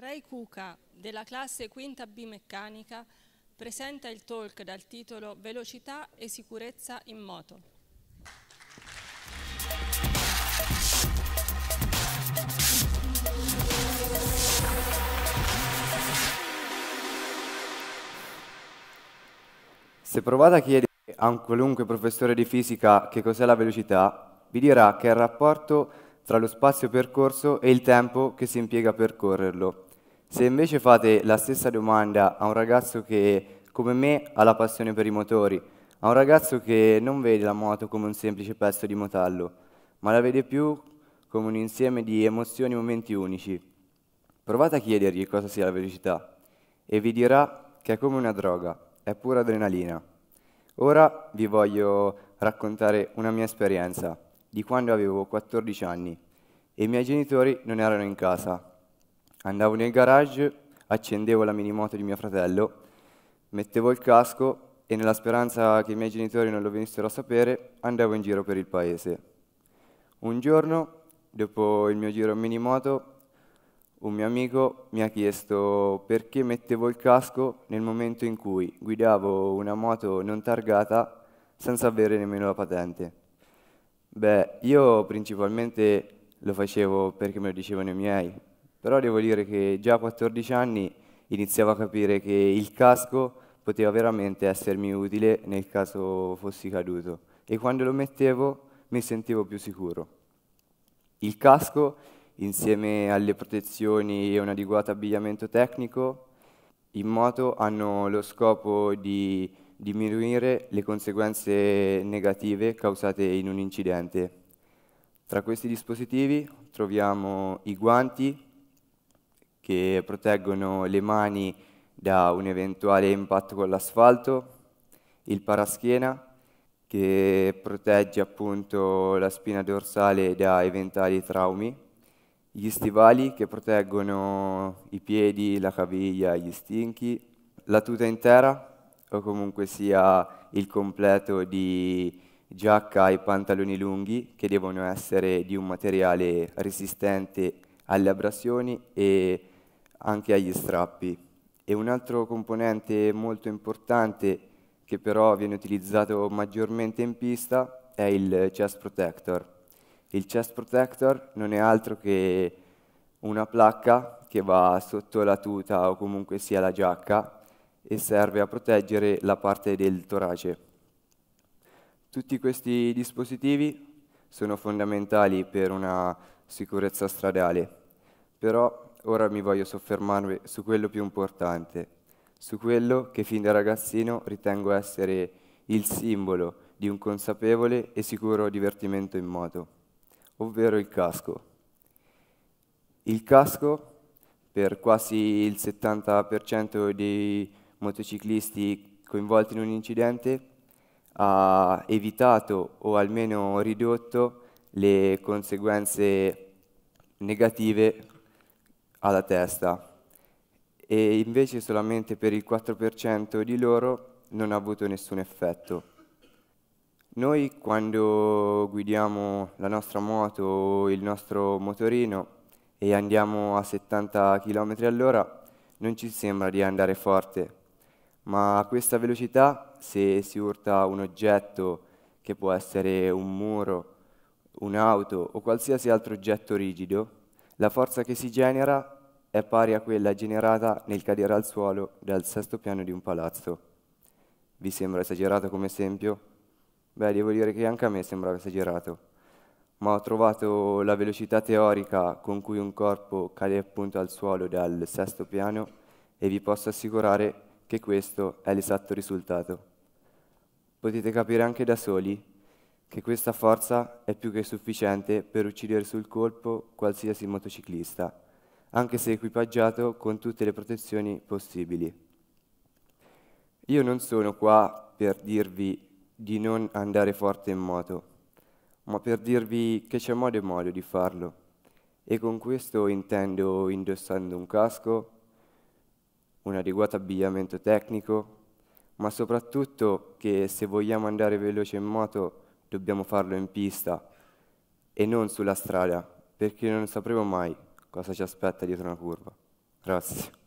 Ray Cuca della classe Quinta B Meccanica, presenta il talk dal titolo Velocità e sicurezza in moto. Se provate a chiedere a un qualunque professore di fisica che cos'è la velocità, vi dirà che è il rapporto tra lo spazio percorso e il tempo che si impiega a percorrerlo. Se invece fate la stessa domanda a un ragazzo che, come me, ha la passione per i motori, a un ragazzo che non vede la moto come un semplice pezzo di motallo, ma la vede più come un insieme di emozioni e momenti unici, provate a chiedergli cosa sia la velocità e vi dirà che è come una droga, è pura adrenalina. Ora vi voglio raccontare una mia esperienza di quando avevo 14 anni e i miei genitori non erano in casa Andavo nel garage, accendevo la minimoto di mio fratello, mettevo il casco e nella speranza che i miei genitori non lo venissero a sapere, andavo in giro per il paese. Un giorno, dopo il mio giro in minimoto, un mio amico mi ha chiesto perché mettevo il casco nel momento in cui guidavo una moto non targata senza avere nemmeno la patente. Beh, io principalmente lo facevo perché me lo dicevano i miei, però devo dire che già a 14 anni iniziavo a capire che il casco poteva veramente essermi utile nel caso fossi caduto e quando lo mettevo mi sentivo più sicuro. Il casco, insieme alle protezioni e un adeguato abbigliamento tecnico, in moto hanno lo scopo di diminuire le conseguenze negative causate in un incidente. Tra questi dispositivi troviamo i guanti, che proteggono le mani da un eventuale impatto con l'asfalto, il paraschiena che protegge appunto la spina dorsale da eventuali traumi, gli stivali che proteggono i piedi, la caviglia, gli stinchi, la tuta intera o comunque sia il completo di giacca e pantaloni lunghi che devono essere di un materiale resistente alle abrasioni e anche agli strappi. E un altro componente molto importante che però viene utilizzato maggiormente in pista è il chest protector. Il chest protector non è altro che una placca che va sotto la tuta o comunque sia la giacca e serve a proteggere la parte del torace. Tutti questi dispositivi sono fondamentali per una sicurezza stradale, però Ora mi voglio soffermarmi su quello più importante, su quello che fin da ragazzino ritengo essere il simbolo di un consapevole e sicuro divertimento in moto, ovvero il casco. Il casco, per quasi il 70% dei motociclisti coinvolti in un incidente, ha evitato o almeno ridotto le conseguenze negative alla testa e invece solamente per il 4% di loro non ha avuto nessun effetto. Noi quando guidiamo la nostra moto o il nostro motorino e andiamo a 70 km all'ora non ci sembra di andare forte, ma a questa velocità se si urta un oggetto che può essere un muro, un'auto o qualsiasi altro oggetto rigido, la forza che si genera è pari a quella generata nel cadere al suolo dal sesto piano di un palazzo. Vi sembra esagerato come esempio? Beh, devo dire che anche a me sembrava esagerato, ma ho trovato la velocità teorica con cui un corpo cade appunto al suolo dal sesto piano e vi posso assicurare che questo è l'esatto risultato. Potete capire anche da soli che questa forza è più che sufficiente per uccidere sul colpo qualsiasi motociclista, anche se equipaggiato con tutte le protezioni possibili. Io non sono qua per dirvi di non andare forte in moto, ma per dirvi che c'è modo e modo di farlo. E con questo intendo indossando un casco, un adeguato abbigliamento tecnico, ma soprattutto che se vogliamo andare veloce in moto dobbiamo farlo in pista e non sulla strada, perché non sapremo mai cosa ci aspetta dietro una curva. Grazie.